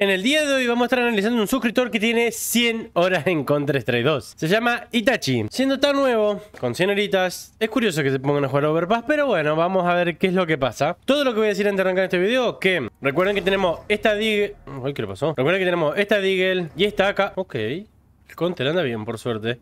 En el día de hoy vamos a estar analizando un suscriptor que tiene 100 horas en Counter Strike 2. Se llama Itachi. Siendo tan nuevo, con 100 horitas, es curioso que se pongan a jugar Overpass, pero bueno, vamos a ver qué es lo que pasa. Todo lo que voy a decir antes de arrancar este video, que recuerden que tenemos esta Deagle... Ay, ¿qué le pasó? Recuerden que tenemos esta Deagle y esta acá. Ok, el Counter anda bien, por suerte.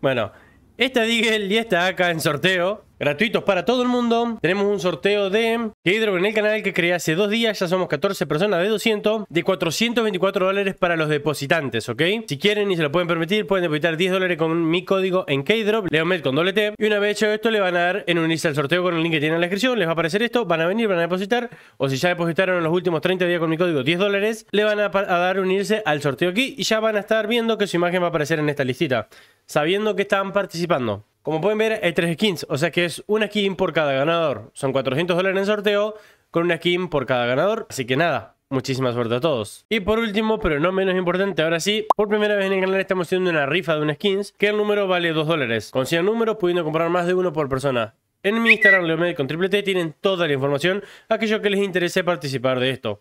Bueno, esta Deagle y esta acá en sorteo gratuitos para todo el mundo. Tenemos un sorteo de Keydrop en el canal que creé hace dos días. Ya somos 14 personas de 200. De 424 dólares para los depositantes, ¿ok? Si quieren y se lo pueden permitir, pueden depositar 10 dólares con mi código en Keydrop. Leomed con doble T. Y una vez hecho esto, le van a dar en unirse al sorteo con el link que tiene en la descripción. Les va a aparecer esto. Van a venir, van a depositar. O si ya depositaron en los últimos 30 días con mi código 10 dólares, le van a, a dar unirse al sorteo aquí. Y ya van a estar viendo que su imagen va a aparecer en esta listita. Sabiendo que están participando. Como pueden ver, hay tres skins, o sea que es una skin por cada ganador. Son 400 dólares en sorteo, con una skin por cada ganador. Así que nada, Muchísima suerte a todos. Y por último, pero no menos importante, ahora sí, por primera vez en el canal estamos haciendo una rifa de una skins, que el número vale 2 dólares. Con 100 números, pudiendo comprar más de uno por persona. En mi Instagram, Leomed con triple T, tienen toda la información aquello que les interese participar de esto.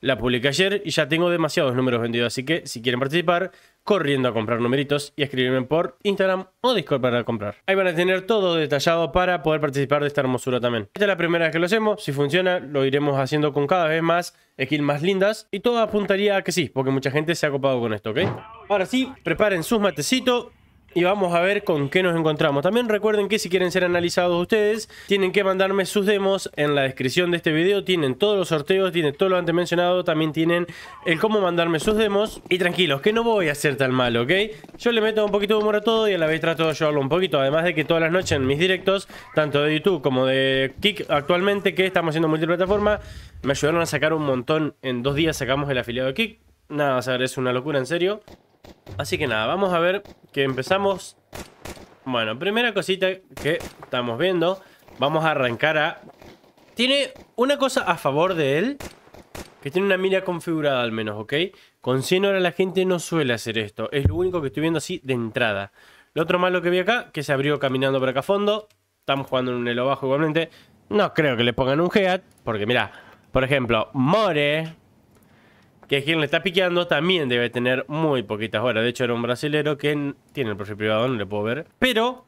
La publiqué ayer y ya tengo demasiados números vendidos, así que si quieren participar, corriendo a comprar numeritos y escribirme por Instagram o Discord para comprar. Ahí van a tener todo detallado para poder participar de esta hermosura también. Esta es la primera vez que lo hacemos, si funciona lo iremos haciendo con cada vez más skills más lindas y todo apuntaría a que sí, porque mucha gente se ha copado con esto, ¿ok? Ahora sí, preparen sus matecitos y vamos a ver con qué nos encontramos. También recuerden que si quieren ser analizados ustedes, tienen que mandarme sus demos en la descripción de este video. Tienen todos los sorteos, tienen todo lo antes mencionado, también tienen el cómo mandarme sus demos. Y tranquilos, que no voy a ser tan malo, ¿ok? Yo le meto un poquito de humor a todo y a la vez trato de ayudarlo un poquito. Además de que todas las noches en mis directos, tanto de YouTube como de Kick actualmente, que estamos haciendo multiplataforma, me ayudaron a sacar un montón. En dos días sacamos el afiliado de Kik Nada, o sea, es una locura, en serio. Así que nada, vamos a ver que empezamos. Bueno, primera cosita que estamos viendo. Vamos a arrancar a... Tiene una cosa a favor de él. Que tiene una mira configurada al menos, ¿ok? Con 100 horas la gente no suele hacer esto. Es lo único que estoy viendo así de entrada. Lo otro malo que vi acá, que se abrió caminando por acá a fondo. Estamos jugando en un elo bajo igualmente. No creo que le pongan un head. Porque mira, por ejemplo, More que quien le está piqueando, también debe tener muy poquitas horas. De hecho, era un brasilero que tiene el perfil privado, no le puedo ver. Pero,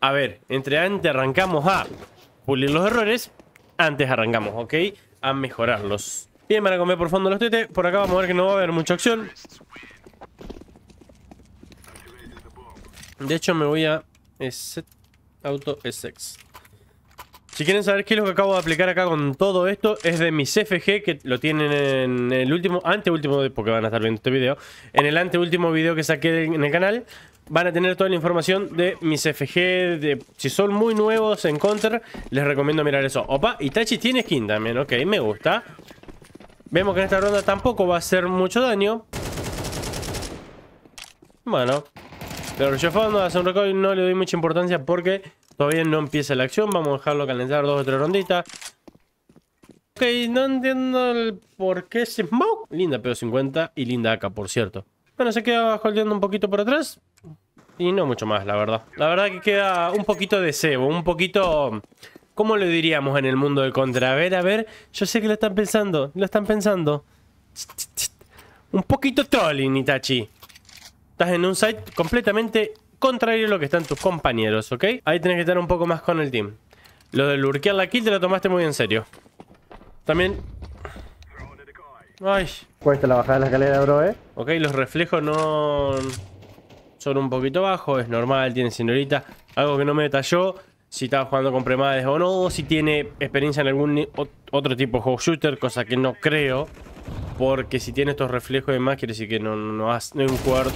a ver, entre antes arrancamos a pulir los errores, antes arrancamos, ¿ok? A mejorarlos. Bien, van a comer por fondo los tetes. Por acá vamos a ver que no va a haber mucha acción. De hecho, me voy a... Auto SX. Si quieren saber qué es lo que acabo de aplicar acá con todo esto, es de mis CFG, que lo tienen en el último, anteúltimo, porque van a estar viendo este video, en el anteúltimo video que saqué en el canal, van a tener toda la información de mis cfg De, si son muy nuevos en Counter, les recomiendo mirar eso. Opa, Itachi tiene skin también, ok, me gusta. Vemos que en esta ronda tampoco va a hacer mucho daño. Bueno, pero yo fondo hace un recoil no le doy mucha importancia porque Todavía no empieza la acción, vamos a dejarlo calentar dos o tres ronditas. Ok, no entiendo el por qué se smoke. Linda pero 50 y linda AK, por cierto. Bueno, se queda holdeando un poquito por atrás. Y no mucho más, la verdad. La verdad que queda un poquito de cebo, un poquito... ¿Cómo lo diríamos en el mundo de contra? A ver, a ver, yo sé que lo están pensando, lo están pensando. Un poquito trolling, Itachi. Estás en un site completamente contrario a lo que están tus compañeros, ¿ok? Ahí tenés que estar un poco más con el team. Lo de lurkear la kill te lo tomaste muy en serio. También... Ay. Cuesta la bajada de la escalera, bro, ¿eh? Ok, los reflejos no... Son un poquito bajos, es normal, tiene señorita. Algo que no me detalló, si estaba jugando con premades o no, si tiene experiencia en algún otro tipo de juego shooter, cosa que no creo. Porque si tiene estos reflejos y demás, quiere decir que no, no, no es un jugador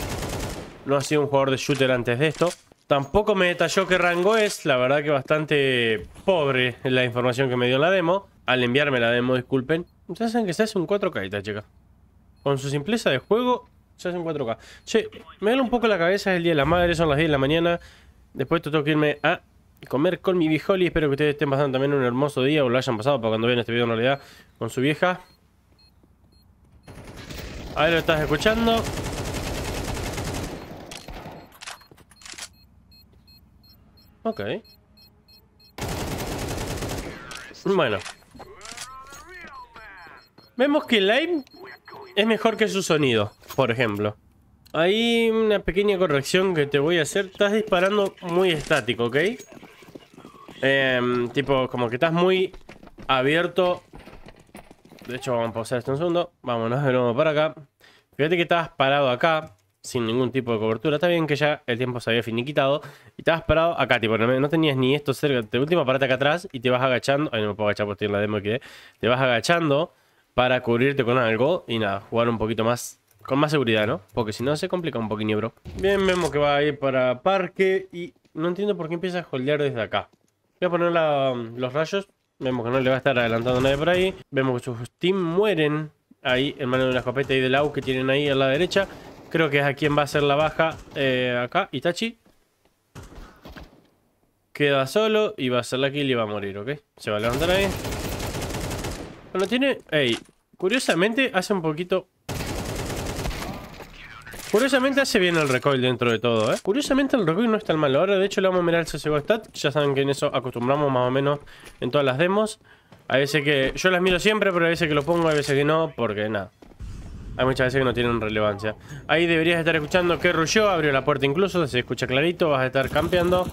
no ha sido un jugador de shooter antes de esto. Tampoco me detalló qué rango es. La verdad que bastante pobre la información que me dio la demo. Al enviarme la demo, disculpen. Ustedes hacen que se hace un 4K esta chica. Con su simpleza de juego, se hace un 4K. Che, me da un poco la cabeza. Es el día de la madre, son las 10 de la mañana. Después tengo que irme a comer con mi bijoli. Espero que ustedes estén pasando también un hermoso día o lo hayan pasado para cuando vean este video en realidad con su vieja. Ahí lo estás escuchando. Ok. Bueno. Vemos que el aim es mejor que su sonido, por ejemplo. Hay una pequeña corrección que te voy a hacer. Estás disparando muy estático, ¿ok? Em, tipo, como que estás muy abierto. De hecho, vamos a pausar esto un segundo. Vámonos de nuevo para acá. Fíjate que estás parado acá sin ningún tipo de cobertura. Está bien que ya el tiempo se había finiquitado y te estabas parado acá, tipo, no, tenías ni esto cerca. De última, parte acá atrás y te vas agachando. Ay, no me puedo agachar porque tiene la demo que Te vas agachando para cubrirte con algo y nada, jugar un poquito más con más seguridad, ¿no? Porque si no se complica un poquito, bro. Bien, vemos que va a ir para parque y no entiendo por qué empieza a holdear desde acá. Voy a poner los rayos. Vemos que no le va a estar adelantando nadie por ahí. Vemos que sus team mueren ahí en mano de una escopeta y del AU que tienen ahí a la derecha. Creo que es a quien va a ser la baja eh, acá, Itachi. Queda solo y va a ser la kill y va a morir, ¿ok? Se va a levantar ahí. Bueno, tiene... Ey, curiosamente hace un poquito... Curiosamente hace bien el recoil dentro de todo, ¿eh? Curiosamente el recoil no está tan malo. Ahora, de hecho, le vamos a mirar el CSGO Stat. Ya saben que en eso acostumbramos más o menos en todas las demos. A veces que... Yo las miro siempre, pero a veces que lo pongo, a veces que no, porque nada. Hay muchas veces que no tienen relevancia. Ahí deberías estar escuchando que rulló, abrió la puerta incluso, se escucha clarito, vas a estar campeando.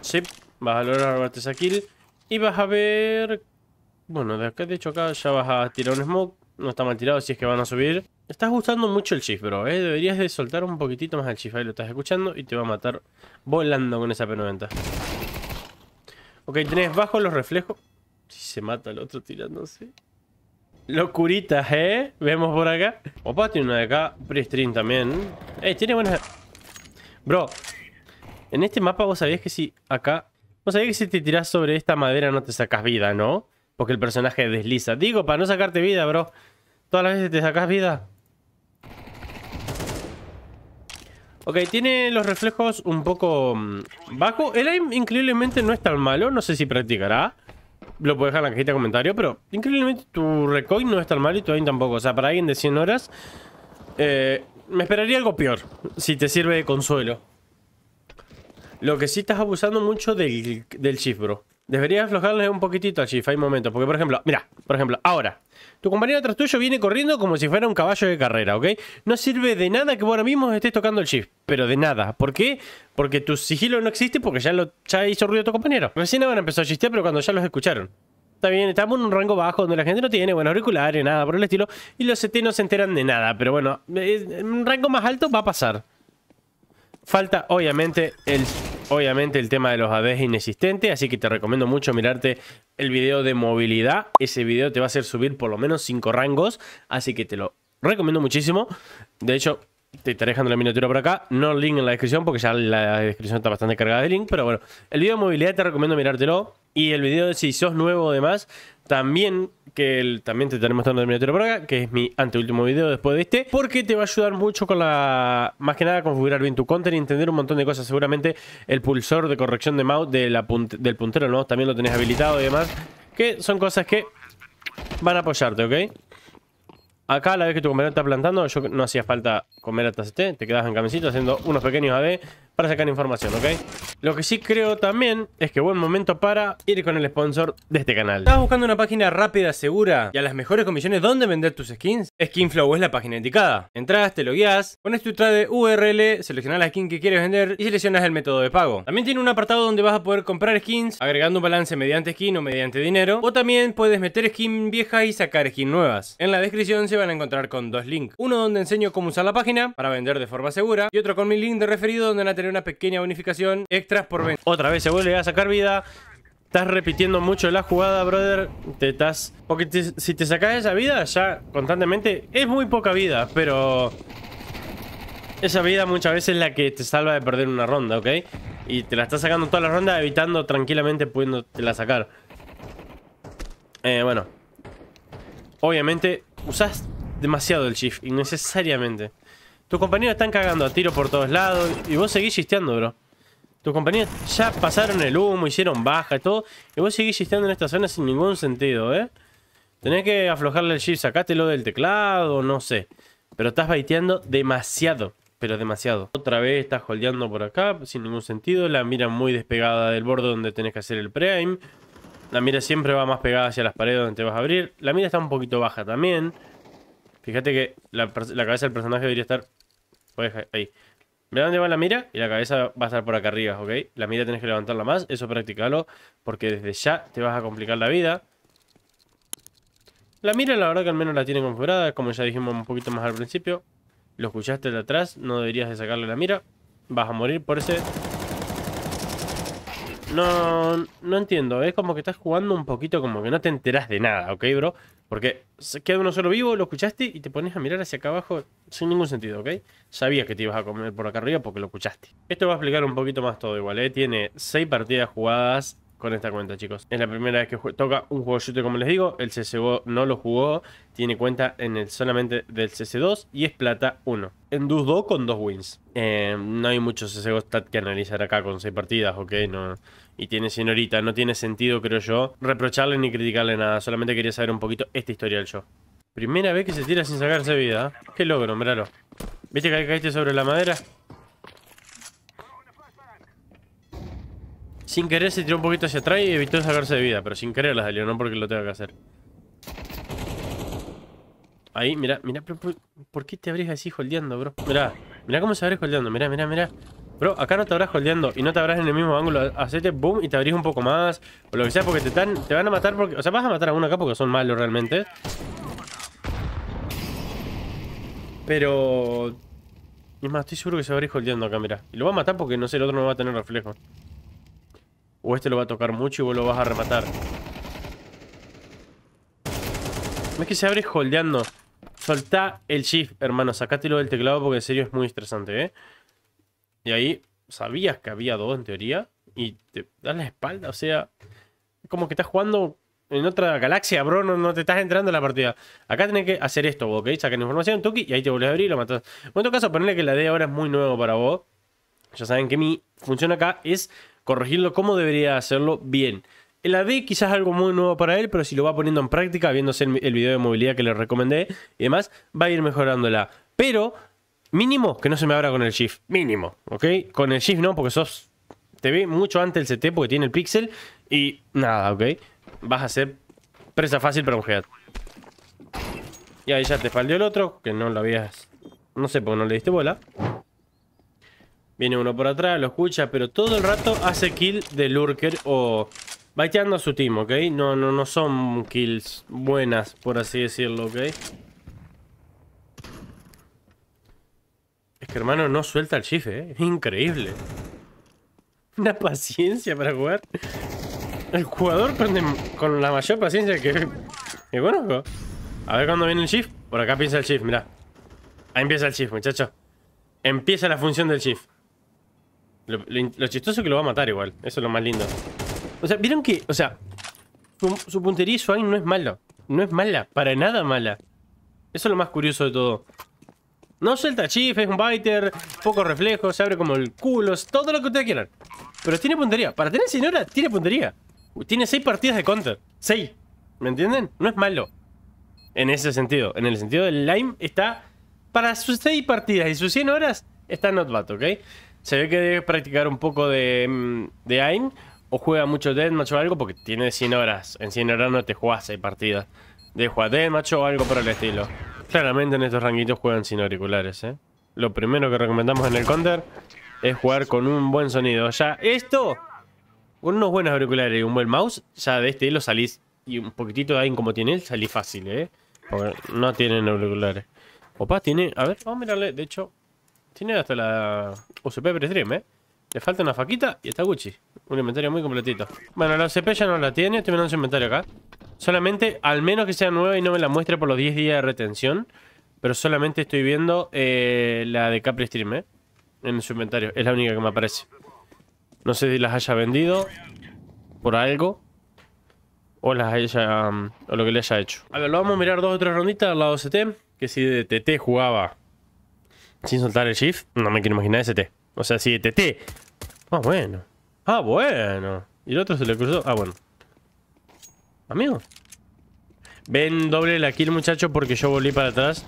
Sí, vas a lograr robarte esa kill. Y vas a ver... Bueno, de acá, de hecho acá ya vas a tirar un smoke. No está mal tirado si es que van a subir. Estás gustando mucho el shift, bro, eh, Deberías de soltar un poquitito más el shift. Ahí lo estás escuchando y te va a matar volando con esa P90. Ok, tenés bajo los reflejos. Si se mata el otro tirándose. Locuritas, ¿eh? Vemos por acá. Opa, tiene una de acá. Pre-stream también. Eh, tiene buenas... Bro, en este mapa vos sabías que si acá... Vos sabías que si te tirás sobre esta madera no te sacas vida, ¿no? Porque el personaje desliza. Digo, para no sacarte vida, bro. Todas las veces te sacas vida. Ok, tiene los reflejos un poco mm, bajo. El aim increíblemente no es tan malo. No sé si practicará lo puedes dejar en la cajita de comentarios, pero increíblemente tu recoil no es tan mal y tu aim tampoco. O sea, para alguien de 100 horas, eh, me esperaría algo peor, si te sirve de consuelo. Lo que sí estás abusando mucho del, del shift, Debería aflojarle un poquitito al shift, hay momentos. Porque, por ejemplo, mira, por ejemplo, ahora. Tu compañero tras tuyo viene corriendo como si fuera un caballo de carrera, ¿ok? No sirve de nada que vos ahora mismo estés tocando el shift. Pero de nada. ¿Por qué? Porque tu sigilo no existe porque ya, lo, ya hizo ruido tu compañero. Recién ahora empezó a chistear, pero cuando ya los escucharon. Está bien, estamos en un rango bajo donde la gente no tiene buenos auriculares, nada por el estilo. Y los CT e no se enteran de nada. Pero bueno, en un rango más alto va a pasar. Falta, obviamente, el obviamente el tema de los AD es inexistente, así que te recomiendo mucho mirarte el video de movilidad. Ese video te va a hacer subir por lo menos 5 rangos, así que te lo recomiendo muchísimo. De hecho, te estaré dejando la miniatura por acá. No el link en la descripción porque ya la descripción está bastante cargada de link. Pero bueno, el video de movilidad te recomiendo mirártelo. Y el video de si sos nuevo demás... También, que el, también te tenemos mostrando el por acá, que es mi anteúltimo video después de este, porque te va a ayudar mucho con la... Más que nada, configurar bien tu content y entender un montón de cosas. Seguramente el pulsor de corrección de mouse del puntero ¿no? también lo tenés habilitado y demás, que son cosas que van a apoyarte, ¿ok? Acá, a la vez que tu compañero está plantando, yo no hacía falta comer hasta este, te quedas en camisita haciendo unos pequeños AD para sacar información, ¿ok? Lo que sí creo también es que buen momento para ir con el sponsor de este canal. ¿Estás buscando una página rápida, segura y a las mejores comisiones donde vender tus skins? Skinflow es la página indicada. Entrás, te lo guías, pones tu trade URL, seleccionas la skin que quieres vender y seleccionas el método de pago. También tiene un apartado donde vas a poder comprar skins, agregando un balance mediante skin o mediante dinero, o también puedes meter skin vieja y sacar skin nuevas. En la descripción se van a encontrar con dos links, uno donde enseño cómo usar la página para vender de forma segura y otro con mi link de referido donde van a una pequeña bonificación extras por venta. Otra vez se vuelve a sacar vida. Estás repitiendo mucho la jugada, brother. Te estás... Porque si te sacas esa vida, ya constantemente... Es muy poca vida, pero... Esa vida muchas veces es la que te salva de perder una ronda, ¿ok? Y te la estás sacando toda la ronda, evitando tranquilamente la sacar. Eh, bueno. Obviamente, usas demasiado el shift, innecesariamente. Tus compañeros están cagando a tiro por todos lados y vos seguís chisteando, bro. Tus compañeros ya pasaron el humo, hicieron baja y todo. Y vos seguís chisteando en esta zona sin ningún sentido, ¿eh? Tenés que aflojarle el shift, sacátelo del teclado, no sé. Pero estás baiteando demasiado, pero demasiado. Otra vez estás holdeando por acá, sin ningún sentido. La mira muy despegada del borde donde tenés que hacer el prime. La mira siempre va más pegada hacia las paredes donde te vas a abrir. La mira está un poquito baja también. Fíjate que la cabeza del personaje debería estar eh, ahí. dónde va la mira y la cabeza va a estar por acá arriba, ¿ok? La mira tienes que levantarla más, eso practicalo, porque desde ya te vas a complicar la vida. La mira la verdad que al menos la tiene configurada, como ya dijimos un poquito más al principio. Lo escuchaste de atrás, no deberías de sacarle la mira. Vas a morir por ese... No, no entiendo, es como que estás jugando un poquito como que no te enteras de nada, ¿ok, bro? Porque queda uno solo vivo, lo escuchaste y te pones a mirar hacia acá abajo sin ningún sentido, ¿ok? Sabías que te ibas a comer por acá arriba porque lo escuchaste. Esto va a explicar un poquito más todo igual, ¿eh? Tiene 6 partidas jugadas, con esta cuenta, chicos. Es la primera vez que toca un juego shooter, como les digo. El CSGO no lo jugó. Tiene cuenta en el solamente del CS2 y es plata 1. En Dus 2 con 2 wins. Eh, no hay muchos CSGO que analizar acá con 6 partidas, ¿ok? No, y tiene 100 No tiene sentido, creo yo, reprocharle ni criticarle nada. Solamente quería saber un poquito esta historia del show. Primera vez que se tira sin sacarse vida. ¿eh? Qué logro, hombre. ¿Viste que caíste sobre la madera? Sin querer se tiró un poquito hacia atrás y evitó sacarse de vida, pero sin querer la salió, no porque lo tenga que hacer. Ahí, mira, mira, por, qué te abrís así holdeando, bro? Mira, mira cómo se abre holdeando, mira, mira, mira. Bro, acá no te abrás holdeando y no te abrás en el mismo ángulo. Hacete boom y te abrís un poco más. O lo que sea, porque te, te van a matar porque... O sea, vas a matar a uno acá porque son malos realmente. Pero... Es más, estoy seguro que se va a ir holdeando acá, mira. Y lo va a matar porque, no sé, el otro no va a tener reflejo. O este lo va a tocar mucho y vos lo vas a rematar. Es que se abre holdeando. Soltá el shift, hermano. Sacátelo del teclado porque en serio es muy estresante, ¿eh? Y ahí sabías que había dos en teoría. Y te das la espalda, o sea... Como que estás jugando en otra galaxia, bro. No, te estás entrando en la partida. Acá tenés que hacer esto, ¿ok? Sacan información, Tuki. y ahí te volvés a abrir y lo matás. En todo caso, ponerle que la D ahora es muy nuevo para vos. Ya saben que mi función acá es corregirlo como debería hacerlo bien. El AD quizás algo muy nuevo para él, pero si lo va poniendo en práctica, viéndose el, video de movilidad que le recomendé y demás, va a ir mejorándola. Pero mínimo que no se me abra con el shift, mínimo, ¿ok? Con el shift no, porque sos te ve mucho antes el CT porque tiene el pixel y nada, ¿ok? Vas a ser presa fácil para un head. Y ahí ya te faldió el otro, que no lo habías... No sé, porque no le diste bola. Viene uno por atrás, lo escucha, pero todo el rato hace kill de lurker o baiteando a su team, ¿ok? No, no, son kills buenas, por así decirlo, ¿ok? Es que hermano no suelta el shift, ¿eh? Es increíble. Una paciencia para jugar. El jugador prende con la mayor paciencia que, conozco. A ver cuándo viene el shift. Por acá piensa el shift, mirá. Ahí empieza el shift, muchacho Empieza la función del shift. Lo, chistoso es que lo va a matar igual. Eso es lo más lindo. O sea, vieron que, o sea, su, puntería y su aim no es malo. No es mala, para nada mala. Eso es lo más curioso de todo. No suelta chief es un biter, poco reflejo, se abre como el culo, todo lo que ustedes quieran. Pero tiene puntería. Para tener horas tiene puntería. Tiene 6 partidas de counter. 6. ¿Me entienden? No es malo. En ese sentido. En el sentido del Lime está... Para sus 6 partidas y sus 100 horas, está not bad, ¿ok? ¿Se ve que debe practicar un poco de, mm, de AIM? ¿O juega mucho Deathmatch o algo? Porque tiene 100 horas. En 100 horas no te juegas 6 partidas. De jugar Deathmatch o algo por el estilo. Claramente en estos ranguitos juegan sin auriculares, ¿eh? Lo primero que recomendamos en el counter es jugar con un buen sonido. Ya esto, con unos buenos auriculares y un buen mouse, ya de este hilo salís. Y un poquitito de AIM como tiene él, salís fácil, ¿eh? Porque no tienen auriculares. Opa, tiene... A ver, vamos a mirarle. De hecho, tiene hasta la UCP Pre-Stream, ¿eh? Le falta una faquita y está Gucci. Un inventario muy completito. Bueno, la UCP ya no la tiene. Estoy mirando su inventario acá. Solamente, al menos que sea nueva y no me la muestre por los 10 días de retención. Pero solamente estoy viendo eh, la de Capri Stream, ¿eh? En su inventario. Es la única que me aparece. No sé si las haya vendido por algo. O las haya. Mm, o lo que le haya hecho. A ver, lo vamos a mirar dos o tres ronditas al lado Que si de TT jugaba sin soltar el shift, no me quiero imaginar ese T. O sea, si TT. Ah, bueno. Ah, bueno. Y el otro se le cruzó. Ah, bueno. Amigo. Ven doble la kill, muchacho, porque yo volví para atrás.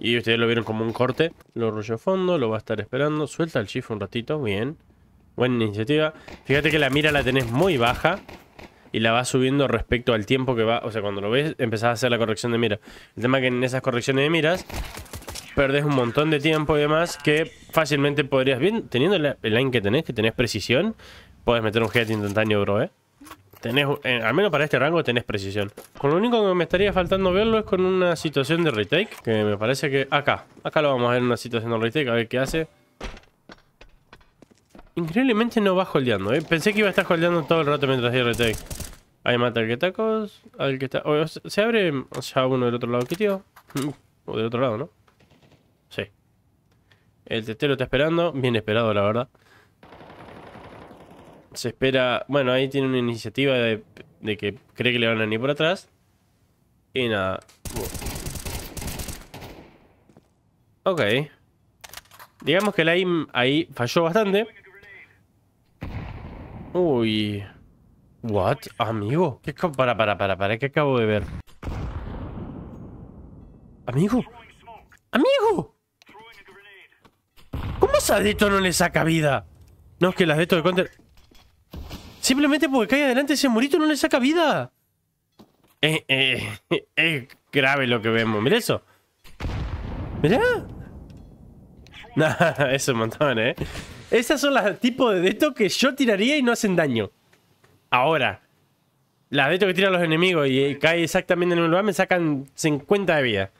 Y ustedes lo vieron como un corte. Lo rollo fondo, lo va a estar esperando. Suelta el shift un ratito, bien. Buena iniciativa. Fíjate que la mira la tenés muy baja. Y la vas subiendo respecto al tiempo que va... O sea, cuando lo ves, empezás a hacer la corrección de mira. El tema es que en esas correcciones de miras perdés un montón de tiempo y demás que fácilmente podrías, bien, teniendo el line que tenés, que tenés precisión, podés meter un head instantáneo, bro, ¿eh? Tenés, eh, al menos para este rango tenés precisión. Con lo único que me estaría faltando verlo es con una situación de retake, que me parece que... Acá, acá lo vamos a ver en una situación de retake, a ver qué hace. Increíblemente no va holdeando, ¿eh? Pensé que iba a estar holdeando todo el rato mientras hacía retake. Ahí mata que tacos, al que está... se abre, o sea, uno del otro lado que tío. O del otro lado, ¿no? Sí. El testero está esperando. Bien esperado, la verdad. Se espera... Bueno, ahí tiene una iniciativa de, que cree que le van a ir por atrás. Y nada. Ok. Digamos que la aim ahí falló bastante. Uy. What? Amigo. ¿Qué para, para, para, para. ¿Qué acabo de ver? Amigo. Amigo de esto no le saca vida? No, es que las de esto de counter... Simplemente porque cae adelante ese murito no le saca vida. Es grave lo que vemos. Mira eso. Mira. eso es un montón, eh. Esas son las tipos de esto que yo tiraría y no hacen daño. Ahora. Las de esto que tiran los enemigos y cae exactamente en el lugar me sacan 50 de vida.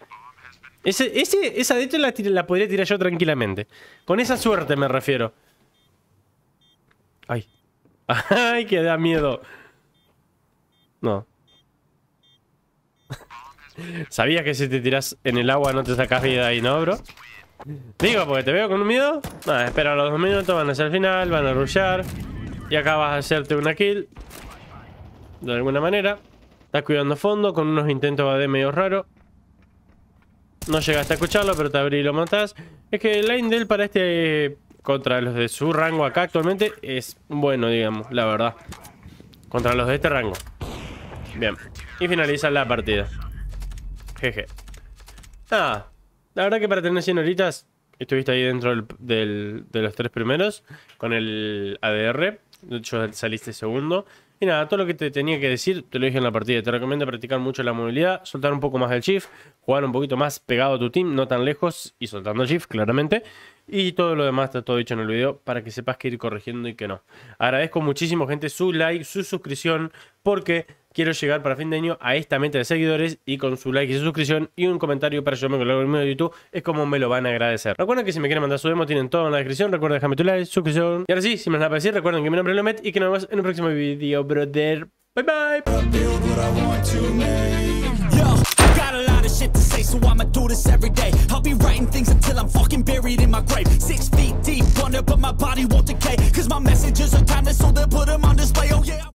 Ese, ese, esa de hecho la, podría tirar yo tranquilamente. Con esa suerte me refiero. Ay. Ay, que da miedo. No. Sabía que si te tiras en el agua no te sacas vida ahí, ¿no, bro? Digo, porque te veo con un miedo. Nada, espera los dos minutos, van a ser el final, van a rushear. Y acá vas a hacerte una kill. De alguna manera. Estás cuidando fondo con unos intentos de medio raro. No llegaste a escucharlo, pero te abrí y lo matas. Es que el line del para este... Contra los de su rango acá actualmente es bueno, digamos, la verdad. Contra los de este rango. Bien. Y finaliza la partida. Jeje. Ah, la verdad que para tener 100 horitas estuviste ahí dentro de los tres primeros con el ADR. Yo hecho, saliste segundo. Y nada, todo lo que te tenía que decir, te lo dije en la partida. Te recomiendo practicar mucho la movilidad, soltar un poco más el shift, jugar un poquito más pegado a tu team, no tan lejos y soltando el shift, claramente. Y todo lo demás está todo dicho en el video para que sepas que ir corrigiendo y que no. Agradezco muchísimo, gente, su like, su suscripción, porque Quiero llegar para fin de año a esta meta de seguidores y con su like y su suscripción y un comentario para yo me con el algoritmo de YouTube es como me lo van a agradecer. Recuerden que si me quieren mandar su demo tienen todo en la descripción. Recuerden dejarme tu like, suscripción. Y ahora sí, si me nada a decir, recuerden que mi nombre es Lomet y que nos vemos en un próximo video, brother. Bye bye.